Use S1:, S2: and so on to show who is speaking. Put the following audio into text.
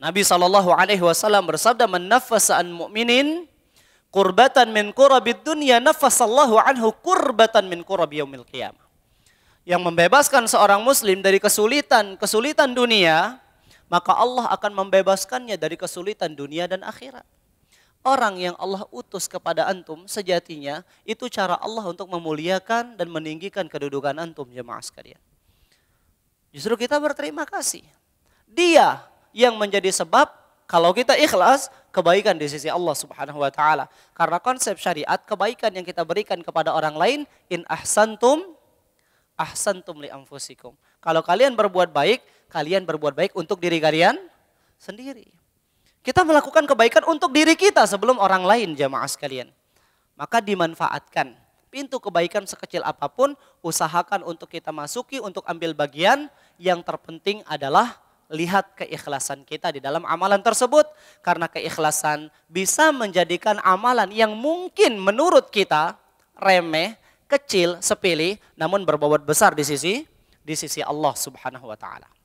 S1: Nabi Shallallahu Alaihi Wasallam bersabda menafasan mukminin kurbatan min kurabid dunia nafasallahu anhu kurbatan min kurabi yaumil Yang membebaskan seorang muslim dari kesulitan kesulitan dunia, maka Allah akan membebaskannya dari kesulitan dunia dan akhirat. Orang yang Allah utus kepada antum sejatinya itu cara Allah untuk memuliakan dan meninggikan kedudukan antum jemaah sekalian. Justru kita berterima kasih. Dia yang menjadi sebab kalau kita ikhlas kebaikan di sisi Allah Subhanahu wa taala. Karena konsep syariat kebaikan yang kita berikan kepada orang lain in ahsantum ahsantum li anfusikum. Kalau kalian berbuat baik, kalian berbuat baik untuk diri kalian sendiri. Kita melakukan kebaikan untuk diri kita sebelum orang lain jamaah sekalian. Maka dimanfaatkan Pintu kebaikan sekecil apapun, usahakan untuk kita masuki, untuk ambil bagian. Yang terpenting adalah lihat keikhlasan kita di dalam amalan tersebut. Karena keikhlasan bisa menjadikan amalan yang mungkin menurut kita remeh, kecil, sepele, namun berbobot besar di sisi di sisi Allah Subhanahu wa taala.